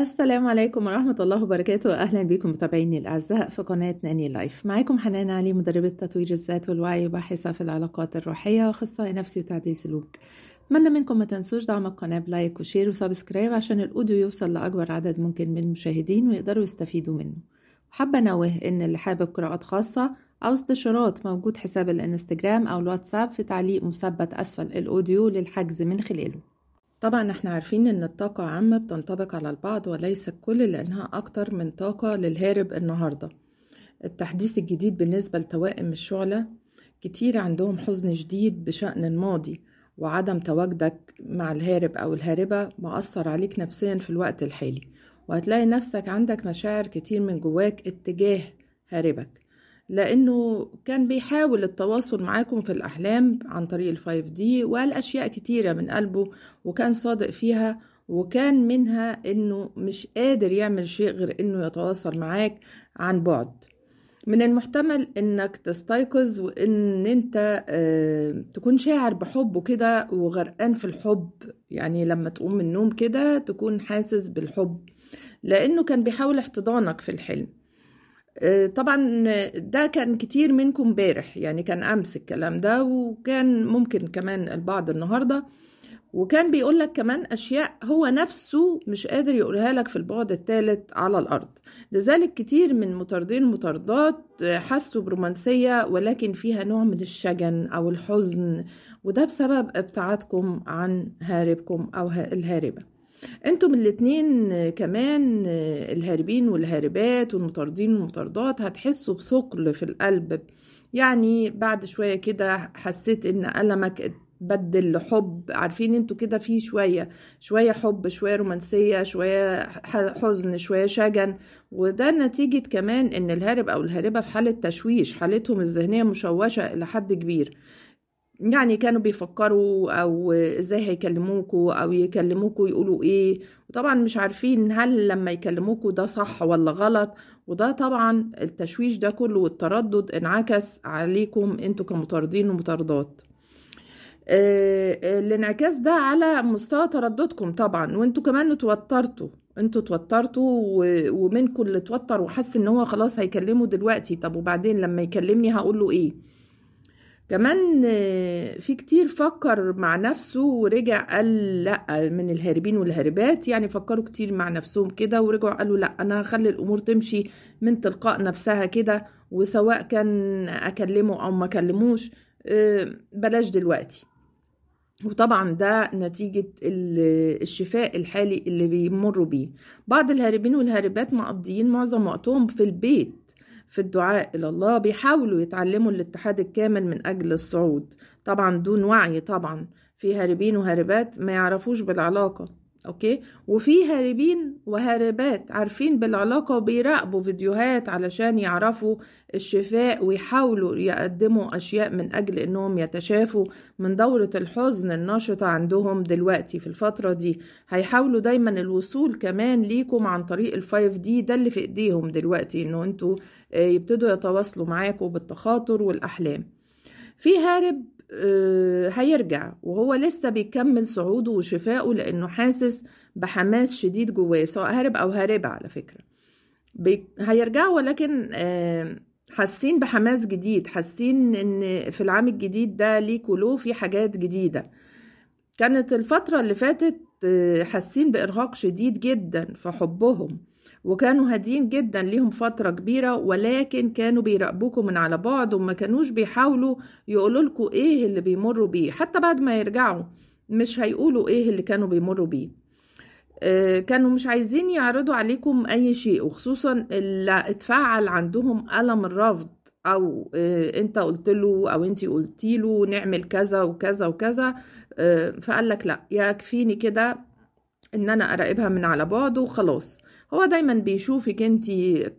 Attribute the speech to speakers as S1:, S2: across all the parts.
S1: السلام عليكم ورحمة الله وبركاته أهلا بكم متابعيني الأعزاء في قناة ناني لايف معاكم حنان علي مدربة تطوير الذات والوعي وباحثة في العلاقات الروحية وأخصائي نفسي وتعديل سلوك أتمنى منكم ما تنسوش دعم القناة بلايك وشير وسبسكرايب عشان الأوديو يوصل لأكبر عدد ممكن من المشاهدين ويقدروا يستفيدوا منه حابة أنوه إن اللي حابب قراءات خاصة أو استشارات موجود حساب الانستجرام أو الواتساب في تعليق مثبت أسفل الأوديو للحجز من خلاله طبعا احنا عارفين ان الطاقة عامة بتنطبق على البعض وليس الكل لانها اكتر من طاقة للهارب النهاردة التحديث الجديد بالنسبة لتوائم الشعلة كتير عندهم حزن شديد بشأن الماضي وعدم تواجدك مع الهارب أو الهاربة مأثر عليك نفسيا في الوقت الحالي وهتلاقي نفسك عندك مشاعر كتير من جواك اتجاه هاربك لأنه كان بيحاول التواصل معاكم في الأحلام عن طريق الفايف دي وقال أشياء كتيرة من قلبه وكان صادق فيها وكان منها أنه مش قادر يعمل شيء غير أنه يتواصل معاك عن بعد من المحتمل انك تستيقظ وان انت آه، تكون شاعر بحبه كده وغرقان في الحب يعني لما تقوم من النوم كده تكون حاسس بالحب لانه كان بيحاول احتضانك في الحلم آه، طبعا ده كان كتير منكم امبارح يعني كان امس الكلام ده وكان ممكن كمان البعض النهارده وكان بيقول لك كمان اشياء هو نفسه مش قادر يقولها لك في البعد الثالث على الارض لذلك كتير من مطاردين المطاردات حسوا برومانسيه ولكن فيها نوع من الشجن او الحزن وده بسبب ابتعادكم عن هاربكم او الهاربه انتم الاتنين كمان الهاربين والهاربات والمطاردين والمطاردات هتحسوا بثقل في القلب يعني بعد شوية كده حسيت ان ألمك بدل لحب عارفين انتوا كده في شويه شويه حب شويه رومانسيه شويه حزن شويه شجن وده نتيجه كمان ان الهارب او الهاربه في حاله تشويش حالتهم الذهنيه مشوشه الى حد كبير يعني كانوا بيفكروا او ازاي هيكلموكوا او يكلموكوا يقولوا ايه وطبعا مش عارفين هل لما يكلموكوا ده صح ولا غلط وده طبعا التشويش ده كله والتردد انعكس عليكم انتوا كمطاردين ومطاردات آه، آه، الانعكاس ده على مستوى ترددكم طبعا وانتوا كمان اتوترتوا انتوا اتوترتوا ومنكم اللي اتوتر وحس ان هو خلاص هيكلمه دلوقتي طب وبعدين لما يكلمني هقول له ايه كمان آه، في كتير فكر مع نفسه ورجع قال لا من الهاربين والهاربات يعني فكروا كتير مع نفسهم كده ورجعوا قالوا لا انا هخلي الامور تمشي من تلقاء نفسها كده وسواء كان اكلمه او ما اكلموش آه، بلاش دلوقتي وطبعا ده نتيجة الشفاء الحالي اللي بيمروا بيه بعض الهاربين والهاربات مقضيين معظم وقتهم في البيت في الدعاء إلى الله بيحاولوا يتعلموا الاتحاد الكامل من أجل الصعود طبعا دون وعي طبعا في هاربين وهاربات ما يعرفوش بالعلاقة اوكي وفي هاربين وهاربات عارفين بالعلاقه وبيراقبوا فيديوهات علشان يعرفوا الشفاء ويحاولوا يقدموا اشياء من اجل انهم يتشافوا من دوره الحزن النشطه عندهم دلوقتي في الفتره دي هيحاولوا دايما الوصول كمان ليكم عن طريق الفايف دي ده اللي في ايديهم دلوقتي انه انتوا آه، يبتدوا يتواصلوا معاكم بالتخاطر والاحلام في هارب آه، هيرجع وهو لسه بيكمل صعوده وشفائه لأنه حاسس بحماس شديد جواه سواء هرب أو هاربة على فكرة هيرجعوا ولكن آه، حاسين بحماس جديد حاسين ان في العام الجديد ده ليكوا له في حاجات جديده كانت الفتره اللي فاتت آه، حاسين بارهاق شديد جدا في حبهم وكانوا هاديين جدا ليهم فترة كبيرة ولكن كانوا بيراقبوكم من على بعد وما كانوش بيحاولوا يقولوا لكم ايه اللي بيمروا بيه حتى بعد ما يرجعوا مش هيقولوا ايه اللي كانوا بيمروا بيه آه، كانوا مش عايزين يعرضوا عليكم اي شيء وخصوصا اللي اتفعل عندهم ألم الرفض او آه، انت قلت له او انت قلتي له نعمل كذا وكذا وكذا آه، فقال لك لا يكفيني كده ان انا اراقبها من على بعد وخلاص هو دايما بيشوفك انت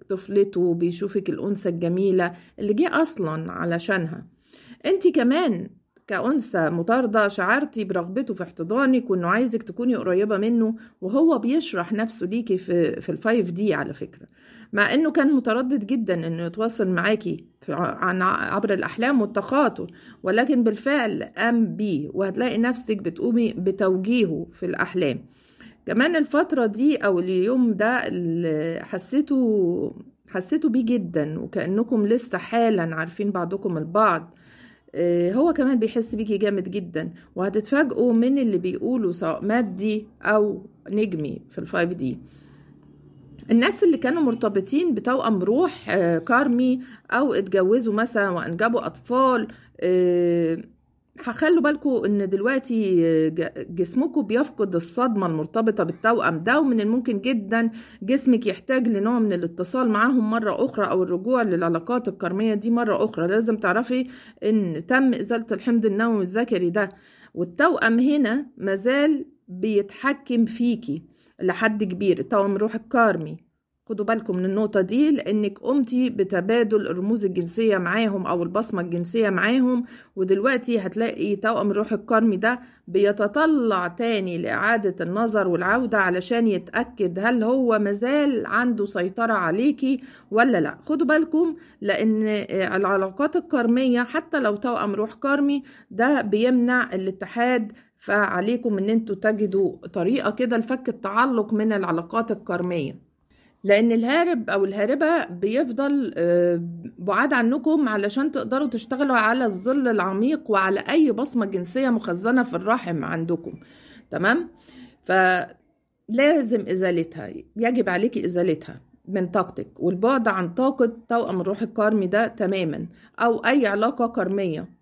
S1: طفلته بيشوفك الانثى الجميله اللي جه اصلا علشانها انت كمان كأنثى مطاردة شعرتي برغبته في احتضانك وإنه عايزك تكوني قريبة منه وهو بيشرح نفسه ليكي في في الفايف دي على فكرة مع إنه كان متردد جدا إنه يتواصل معاكي عن عبر الأحلام والتخاطر ولكن بالفعل قام بيه وهتلاقي نفسك بتقومي بتوجيهه في الأحلام كمان الفترة دي أو اليوم ده اللي حسيته حسيته بيه جدا وكأنكم لسه حالا عارفين بعضكم البعض آه، هو كمان بيحس بيكي جامد جدا وهتتفاجئوا من اللي بيقولوا سواء مادي أو نجمي في الفايف دي الناس اللي كانوا مرتبطين بتوأم روح آه، كارمي أو اتجوزوا مثلا وأنجبوا أطفال آه، هخلوا بالكم ان دلوقتي آه، جسمكم بيفقد الصدمة المرتبطة بالتوأم ده ومن الممكن جدا جسمك يحتاج لنوع من الاتصال معاهم مرة أخرى أو الرجوع للعلاقات الكرمية دي مرة أخرى لازم تعرفي ان تم إزالة الحمض النووي الذكري ده والتوأم هنا مازال بيتحكم فيكي لحد كبير التوأم الروح الكارمي خدوا بالكم من النقطة دي لأنك قمتي بتبادل الرموز الجنسية معاهم أو البصمة الجنسية معاهم ودلوقتي هتلاقي توأم الروح الكرمي ده بيتطلع تاني لإعادة النظر والعودة علشان يتأكد هل هو مازال عنده سيطرة عليكي ولا لأ خدوا بالكم لأن آه، العلاقات الكرمية حتى لو توأم روح كرمي ده بيمنع الاتحاد فعليكم ان انتوا تجدوا طريقة كده لفك التعلق من العلاقات الكرمية لان الهارب او الهاربه بيفضل آه، بعاد عنكم علشان تقدروا تشتغلوا على الظل العميق وعلى اي بصمه جنسيه مخزنه في الرحم عندكم تمام فلازم ازالتها يجب عليك ازالتها من طاقتك والبعد عن طاقة توأم الروح الكارمي ده تماما أو أي علاقة كارمية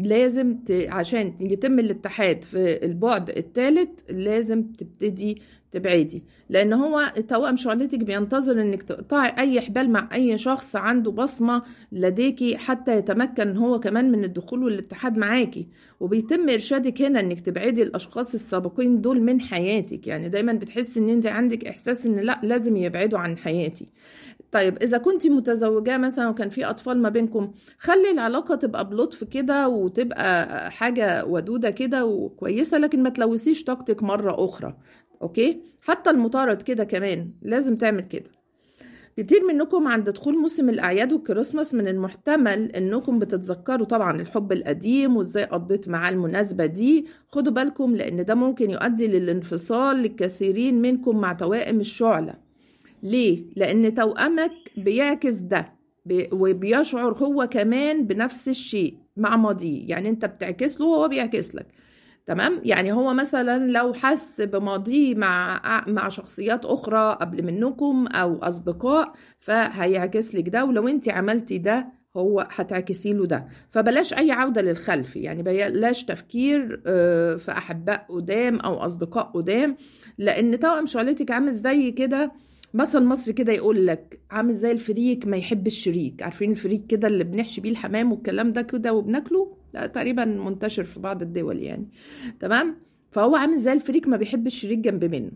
S1: لازم ت... عشان يتم الاتحاد في البعد الثالث لازم تبتدي تبعدي لان هو توأم شعلتك بينتظر انك تقطعي اي حبال مع اي شخص عنده بصمه لديكي حتى يتمكن هو كمان من الدخول والاتحاد معاكي وبيتم ارشادك هنا انك تبعدي الاشخاص السابقين دول من حياتك يعني دايما بتحس ان انت عندك احساس ان لا لازم يبعدوا عن حياتي طيب اذا كنت متزوجه مثلا وكان في اطفال ما بينكم خلي العلاقه تبقى بلطف كده وتبقى حاجه ودوده كده وكويسه لكن ما تلوثيش طاقتك مره اخرى اوكي حتى المطارد كده كمان لازم تعمل كده كتير منكم عند دخول موسم الأعياد والكريسماس من المحتمل إنكم بتتذكروا طبعا الحب القديم وإزاي قضيت معاه المناسبة دي خدوا بالكم لأن ده ممكن يؤدي للانفصال للكثيرين منكم مع توائم الشعلة ليه؟ لأن توأمك بيعكس ده وبيشعر هو كمان بنفس الشيء مع ماضيه يعني انت بتعكس له وهو بيعكس لك تمام يعني هو مثلا لو حس بماضيه مع مع شخصيات اخرى قبل منكم او اصدقاء فهيعكس لك ده ولو انت عملتي ده هو هتعكسي له ده فبلاش اي عوده للخلف يعني بلاش تفكير آه، في احباء قدام او اصدقاء قدام لان توأم شعلتك عامل زي كده مثل مصري كده يقول لك عامل زي الفريك ما يحب الشريك عارفين الفريك كده اللي بنحشي بيه الحمام والكلام ده كده وبناكله ده تقريبا منتشر في بعض الدول يعني تمام فهو عامل زي الفريك ما بيحب الشريك جنب منه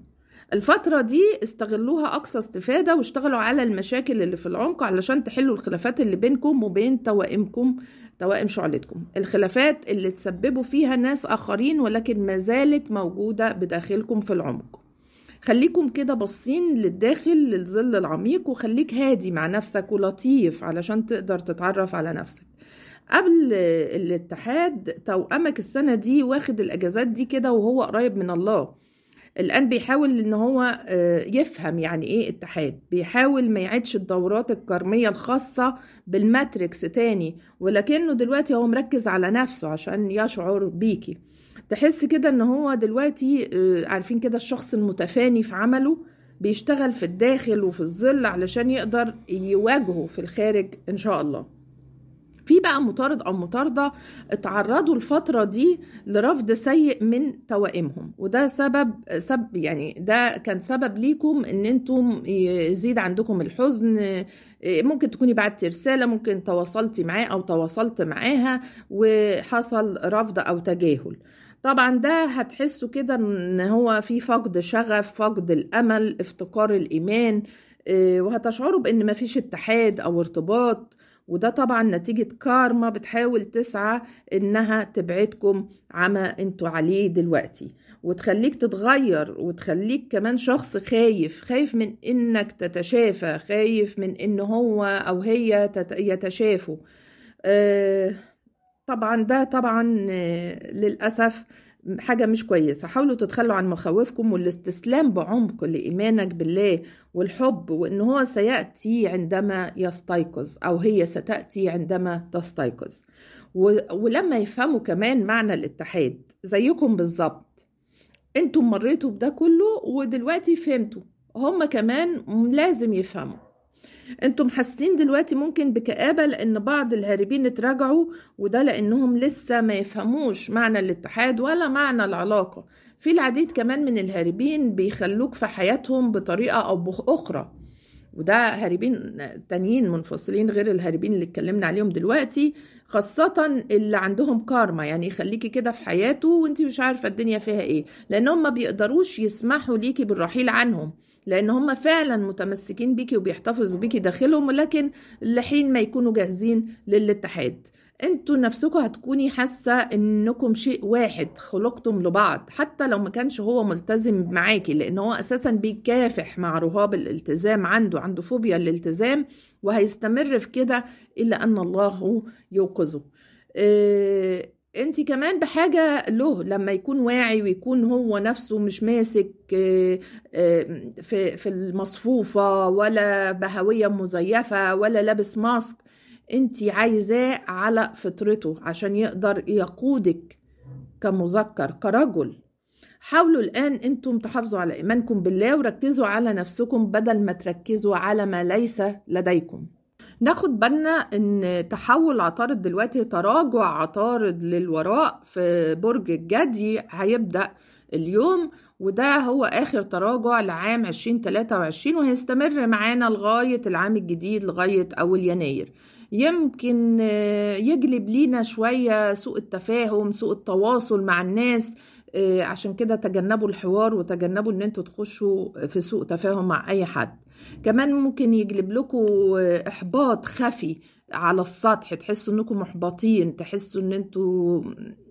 S1: الفترة دي استغلوها أقصى استفادة واشتغلوا على المشاكل اللي في العمق علشان تحلوا الخلافات اللي بينكم وبين توائمكم توائم شعلتكم الخلافات اللي تسببوا فيها ناس آخرين ولكن ما زالت موجودة بداخلكم في العمق خليكم كده باصين للداخل للظل العميق وخليك هادي مع نفسك ولطيف علشان تقدر تتعرف على نفسك قبل الاتحاد توأمك السنة دي واخد الأجازات دي كده وهو قريب من الله الآن بيحاول إن هو آه، يفهم يعني إيه اتحاد بيحاول ما يعيدش الدورات الكرمية الخاصة بالماتريكس تاني ولكنه دلوقتي هو مركز على نفسه عشان يشعر بيكي تحس كده ان هو دلوقتي آه، عارفين كده الشخص المتفاني في عمله بيشتغل في الداخل وفي الظل علشان يقدر يواجهه في الخارج ان شاء الله في بقى مطارد او مطارده اتعرضوا الفتره دي لرفض سيء من توائمهم وده سبب سب يعني ده كان سبب ليكم ان انتم يزيد عندكم الحزن آه، ممكن تكوني بعت رساله ممكن تواصلتي معاه او تواصلت معاها وحصل رفض او تجاهل طبعا ده هتحسوا كده ان هو في فقد شغف فقد الامل افتقار الايمان آه، وهتشعروا بان مفيش اتحاد او ارتباط وده طبعا نتيجة كارما بتحاول تسعى انها تبعدكم عما انتوا عليه دلوقتي وتخليك تتغير وتخليك كمان شخص خايف خايف من انك تتشافى خايف من ان هو او هي يتشافوا آه طبعا ده طبعا آه، للأسف حاجة مش كويسة حاولوا تتخلوا عن مخاوفكم والاستسلام بعمق لإيمانك بالله والحب وإن هو سيأتي عندما يستيقظ أو هي ستأتي عندما تستيقظ ولما يفهموا كمان معنى الاتحاد زيكم بالظبط انتم مريتوا بده كله ودلوقتي فهمتوا هما كمان لازم يفهموا انتم حاسين دلوقتي ممكن بكآبة لأن بعض الهاربين اتراجعوا وده لأنهم لسه ما يفهموش معنى الاتحاد ولا معنى العلاقة في العديد كمان من الهاربين بيخلوك في حياتهم بطريقة أو باخرى وده هاربين تانيين منفصلين غير الهاربين اللي اتكلمنا عليهم دلوقتي خاصة اللي عندهم كارما يعني يخليكي كده في حياته وانت مش عارفة الدنيا فيها ايه لانهم ما بيقدروش يسمحوا ليكي بالرحيل عنهم لان هم فعلا متمسكين بيكي وبيحتفظوا بيكي داخلهم ولكن لحين ما يكونوا جاهزين للاتحاد انتوا نفسكم هتكوني حاسه انكم شيء واحد خلقتم لبعض حتى لو ما كانش هو ملتزم معاكي لان هو اساسا بيكافح مع رهاب الالتزام عنده عنده فوبيا الالتزام وهيستمر في كده الا ان الله يوقظه آه، انت كمان بحاجه له لما يكون واعي ويكون هو نفسه مش ماسك آه، آه، في في المصفوفه ولا بهويه مزيفه ولا لابس ماسك انت عايزاه على فطرته عشان يقدر يقودك كمذكر كرجل حاولوا الآن أنتم تحافظوا على إيمانكم بالله وركزوا على نفسكم بدل ما تركزوا على ما ليس لديكم ناخد بالنا ان تحول عطارد دلوقتي تراجع عطارد للوراء في برج الجدي هيبدأ اليوم وده هو آخر تراجع لعام 2023 وهيستمر معانا لغاية العام الجديد لغاية أول يناير يمكن آه، يجلب لينا شوية سوء التفاهم سوء التواصل مع الناس آه، عشان كده تجنبوا الحوار وتجنبوا ان انتوا تخشوا في سوء تفاهم مع اي حد كمان ممكن يجلب لكم احباط خفي على السطح تحسوا انكم محبطين تحسوا ان انتوا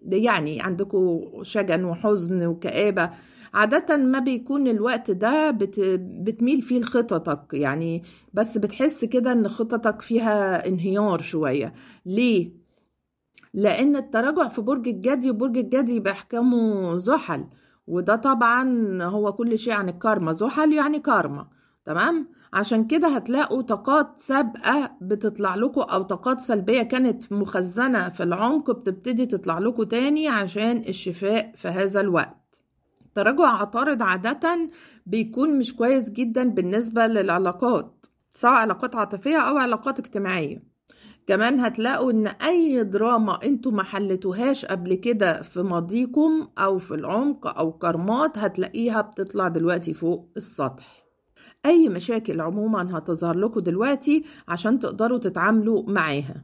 S1: يعني عندكم شجن وحزن وكآبة عادة ما بيكون الوقت ده بت بتميل فيه لخططك يعني بس بتحس كده ان خططك فيها انهيار شوية ليه؟ لان التراجع في برج الجدي وبرج الجدي بيحكمه زحل وده طبعا هو كل شيء عن الكارما زحل يعني كارما تمام عشان كده هتلاقوا طاقات سابقة بتطلع لكم أو طاقات سلبية كانت مخزنة في العمق بتبتدي تطلع لكم تاني عشان الشفاء في هذا الوقت تراجع عطارد عادة بيكون مش كويس جدا بالنسبة للعلاقات سواء علاقات عاطفية أو علاقات اجتماعية كمان هتلاقوا ان اي دراما انتوا ما حلتوهاش قبل كده في ماضيكم او في العمق او كرمات هتلاقيها بتطلع دلوقتي فوق السطح أي مشاكل عموما هتظهر لكم دلوقتي عشان تقدروا تتعاملوا معاها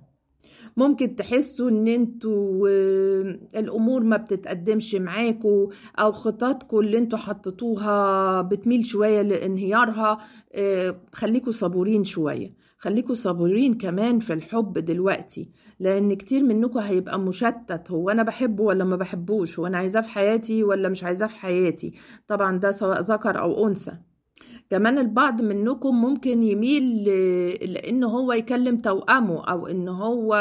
S1: ممكن تحسوا ان انتوا آه، الامور ما بتتقدمش معاكوا او خططكوا اللي انتوا حطيتوها بتميل شويه لانهيارها آه، خليكوا صبورين شويه خليكوا صبورين كمان في الحب دلوقتي لان كتير منكم هيبقى مشتت هو انا بحبه ولا ما بحبوش هو انا عايزاه في حياتي ولا مش عايزاه في حياتي طبعا ده سواء ذكر او انثى كمان البعض منكم ممكن يميل لان هو يكلم توأمه او ان هو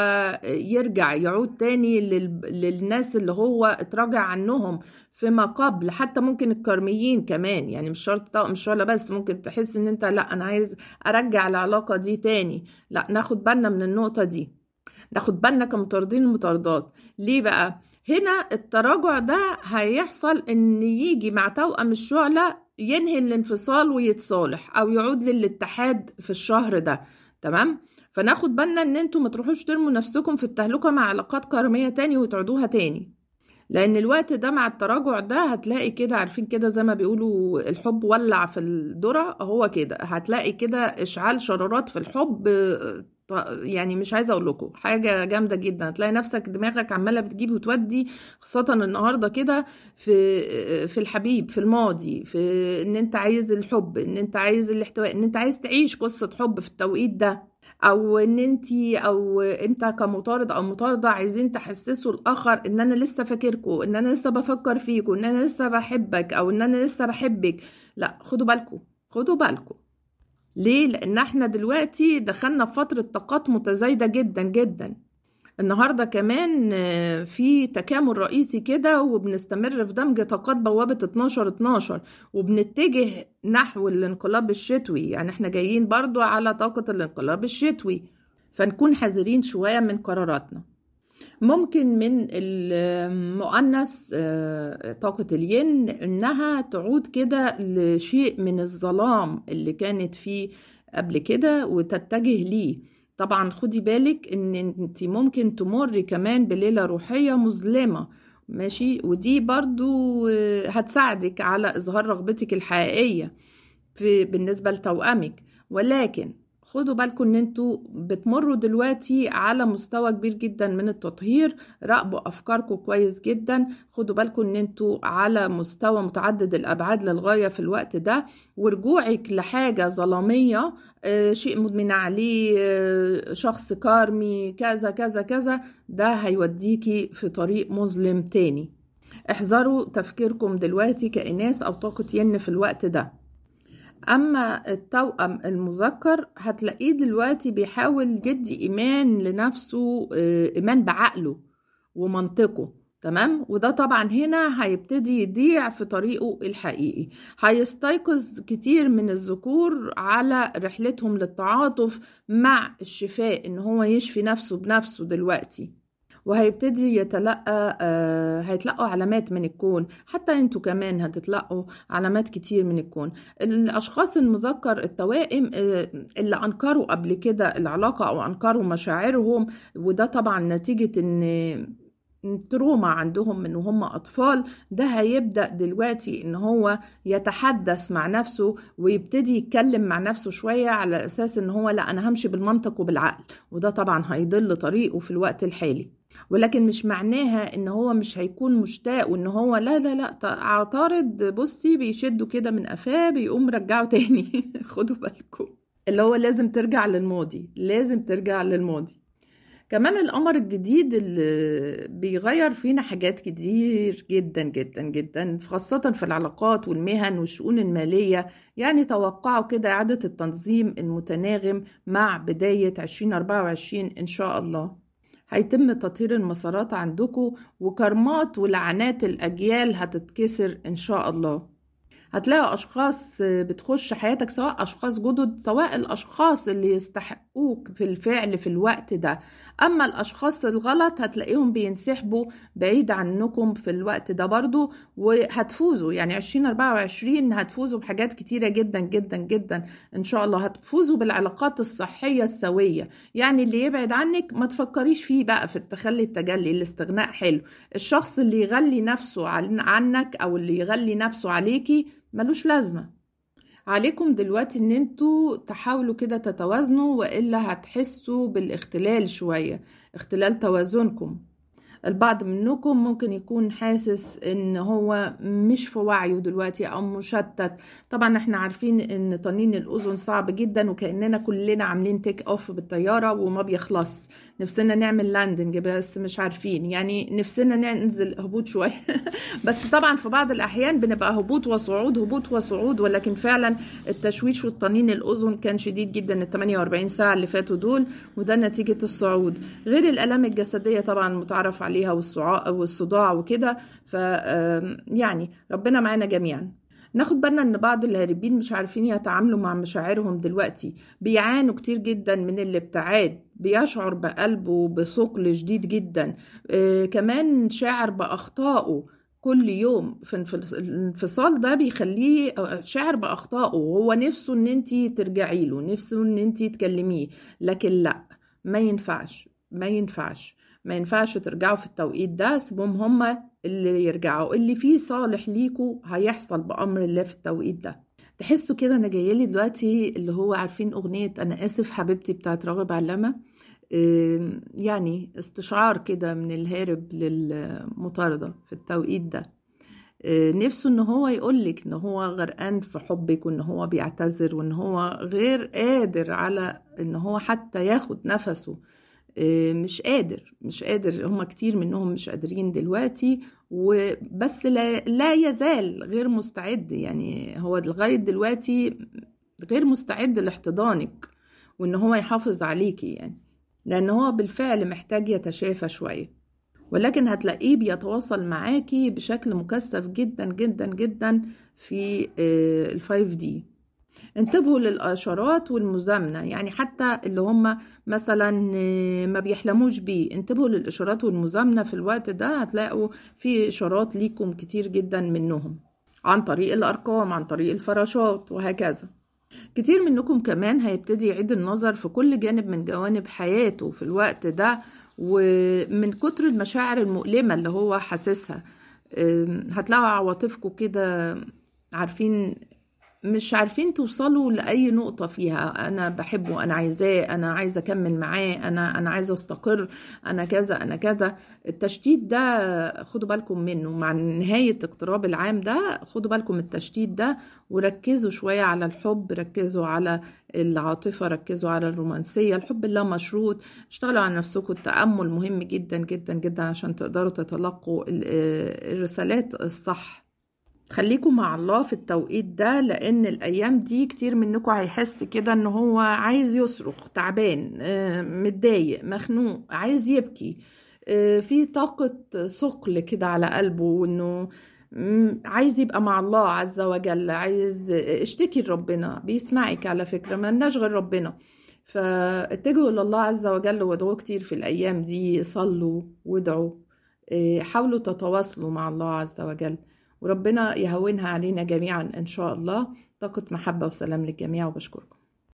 S1: يرجع يعود تاني للناس اللي هو اتراجع عنهم فيما قبل حتى ممكن الكرميين كمان يعني مش شرط مش ولا بس ممكن تحس ان انت لا انا عايز ارجع العلاقه دي تاني لا ناخد بالنا من النقطه دي ناخد بالنا كمطاردين المطاردات ليه بقى هنا التراجع ده هيحصل ان يجي مع توأم الشعله ينهي الانفصال ويتصالح او يعود للاتحاد في الشهر ده تمام فناخد بالنا ان انتوا ما تروحوش ترموا نفسكم في التهلكه مع علاقات كرميه تاني وتعودوها تاني لان الوقت ده مع التراجع ده هتلاقي كده عارفين كده زي ما بيقولوا الحب ولع في الذره هو كده هتلاقي كده اشعال شرارات في الحب يعني مش عايزه اقول لكم حاجه جامده جدا هتلاقي نفسك دماغك عماله بتجيب وتودي خاصه النهارده كده في في الحبيب في الماضي في ان انت عايز الحب ان انت عايز الاحتواء ان انت عايز تعيش قصه حب في التوقيت ده او ان انت او انت كمطارد او مطارده عايزين تحسسوا الاخر ان انا لسه فاكركم ان انا لسه بفكر فيكم ان انا لسه بحبك او ان انا لسه بحبك لا خدوا بالكم خدوا بالكم ليه؟ لأن احنا دلوقتي دخلنا في فترة طاقات متزايدة جدا جدا النهارده كمان آه، في تكامل رئيسي كده وبنستمر في دمج طاقات بوابة 12 12 وبنتجه نحو الانقلاب الشتوي يعني احنا جايين برضو على طاقة الانقلاب الشتوي فنكون حذرين شوية من قراراتنا ممكن من المؤنث آه، طاقة الين إنها تعود كده لشيء من الظلام اللي كانت فيه قبل كده وتتجه ليه طبعا خدي بالك ان انت ممكن تمر كمان بليلة روحية مظلمة ماشي ودي برضو آه، هتساعدك على إظهار رغبتك الحقيقية في بالنسبة لتوأمك ولكن خدوا بالكم ان انتوا بتمروا دلوقتي على مستوى كبير جدا من التطهير راقبوا افكاركم كويس جدا خدوا بالكم ان انتوا على مستوى متعدد الابعاد للغايه في الوقت ده ورجوعك لحاجه ظلاميه آه، شيء مدمن عليه آه، شخص كارمي كذا كذا كذا ده هيوديكي في طريق مظلم تاني احذروا تفكيركم دلوقتي كإناث أو طاقة ين في الوقت ده أما التوأم المذكر هتلاقيه دلوقتي بيحاول يدي إيمان لنفسه آه، إيمان بعقله ومنطقه تمام وده طبعا هنا هيبتدي يضيع في طريقه الحقيقي هيستيقظ كتير من الذكور على رحلتهم للتعاطف مع الشفاء ان هو يشفي نفسه بنفسه دلوقتي وهيبتدي يتلقى آه، هيتلقوا علامات من الكون حتى انتوا كمان هتتلقوا علامات كتير من الكون الاشخاص المذكر التوائم آه، اللي انكروا قبل كده العلاقه او انكروا مشاعرهم وده طبعا نتيجه ان تروما عندهم من وهم أطفال ده هيبدأ دلوقتي إن هو يتحدث مع نفسه ويبتدي يتكلم مع نفسه شوية على أساس إن هو لا أنا همشي بالمنطق وبالعقل وده طبعا هيضل طريقه في الوقت الحالي ولكن مش معناها ان هو مش هيكون مشتاق وان هو لا لا لا عطارد بصي بيشدوا كده من قفاه بيقوم رجعه تاني خدوا بالكم اللي هو لازم ترجع للماضي لازم ترجع للماضي كمان القمر الجديد اللي بيغير فينا حاجات كتير جدا جدا جدا خاصة في العلاقات والمهن والشؤون المالية يعني توقعوا كده إعادة التنظيم المتناغم مع بداية 2024 إن شاء الله هيتم تطهير المسارات عندكم وكرمات ولعنات الأجيال هتتكسر إن شاء الله هتلاقي اشخاص بتخش حياتك سواء اشخاص جدد سواء الاشخاص اللي يستحقوك في الفعل في الوقت ده اما الاشخاص الغلط هتلاقيهم بينسحبوا بعيد عنكم في الوقت ده برضو وهتفوزوا يعني 2024 هتفوزوا بحاجات كتيره جدا جدا جدا ان شاء الله هتفوزوا بالعلاقات الصحيه السويه يعني اللي يبعد عنك ما تفكريش فيه بقى في التخلي التجلي الاستغناء حلو الشخص اللي يغلي نفسه عنك او اللي يغلي نفسه عليكي ملوش لازمة عليكم دلوقتي ان انتوا تحاولوا كده تتوازنوا والا هتحسوا بالاختلال شوية اختلال توازنكم البعض منكم ممكن يكون حاسس ان هو مش في وعيه دلوقتي او مشتت طبعا احنا عارفين ان طنين الاذن صعب جدا وكاننا كلنا عاملين تيك اوف بالطياره وما بيخلص نفسنا نعمل لاندنج بس مش عارفين يعني نفسنا ننزل هبوط شويه بس طبعا في بعض الاحيان بنبقى هبوط وصعود هبوط وصعود ولكن فعلا التشويش والطنين الاذن كان شديد جدا ال 48 ساعه اللي فاتوا دول وده نتيجه الصعود غير الالام الجسديه طبعا متعرف عليها والصعاء والصداع وكده ف يعني ربنا معانا جميعا ناخد بالنا ان بعض الهاربين مش عارفين يتعاملوا مع مشاعرهم دلوقتي بيعانوا كتير جدا من الابتعاد بيشعر بقلبه بثقل شديد جدا آه، كمان شاعر باخطائه كل يوم في الانفصال ده بيخليه آه، شاعر باخطائه هو نفسه ان انت ترجعي له نفسه ان انت تكلميه لكن لا ما ينفعش ما ينفعش ما ينفعش ترجعوا في التوقيت ده سيبهم هما اللي يرجعوا اللي فيه صالح ليكوا هيحصل بأمر الله في التوقيت ده تحسوا كده انا جايلي دلوقتي اللي هو عارفين اغنية انا اسف حبيبتي بتاعت راغب علامة يعني استشعار كده من الهارب للمطاردة في التوقيت ده آه، نفسه ان هو يقولك ان هو غرقان في حبك وان هو بيعتذر وان هو غير قادر على ان هو حتى ياخد نفسه آه، مش قادر مش قادر هم كتير منهم مش قادرين دلوقتي وبس لا, لا يزال غير مستعد يعني هو لغاية دلوقتي غير مستعد لاحتضانك وان هو يحافظ عليكي يعني لان هو بالفعل محتاج يتشافى شوية ولكن هتلاقيه بيتواصل معاكي بشكل مكثف جدا جدا جدا في آه، الفايف دي انتبهوا للاشارات والمزامنه يعني حتى اللي هم مثلا آه، ما بيحلموش بيه انتبهوا للاشارات والمزامنه في الوقت ده هتلاقوا في اشارات ليكم كتير جدا منهم عن طريق الارقام عن طريق الفراشات وهكذا كتير منكم كمان هيبتدي يعيد النظر في كل جانب من جوانب حياته في الوقت ده ومن كتر المشاعر المؤلمه اللي هو حاسسها هتلاقوا عواطفكم كده عارفين مش عارفين توصلوا لأي نقطة فيها أنا بحبه أنا عايزاه أنا عايزة أكمل معاه أنا أنا عايزة أستقر أنا كذا أنا كذا التشتيت ده خدوا بالكم منه مع نهاية اقتراب العام ده خدوا بالكم التشتيت ده وركزوا شوية على الحب ركزوا على العاطفة ركزوا على الرومانسية الحب اللا مشروط اشتغلوا على نفسكم التأمل مهم جدا جدا جدا عشان تقدروا تتلقوا آه، الرسالات الصح خليكم مع الله في التوقيت ده لان الايام دي كتير منكم هيحس كده ان هو عايز يصرخ تعبان آه، متضايق مخنوق عايز يبكي آه، في طاقة ثقل كده على قلبه وانه عايز يبقى مع الله عز وجل عايز اشتكي لربنا بيسمعك على فكرة ملناش غير ربنا فاتجهوا الى الله عز وجل وادعوه كتير في الايام دي صلوا وادعوا آه، حاولوا تتواصلوا مع الله عز وجل وربنا يهونها علينا جميعا إن شاء الله طاقة محبة وسلام للجميع وبشكركم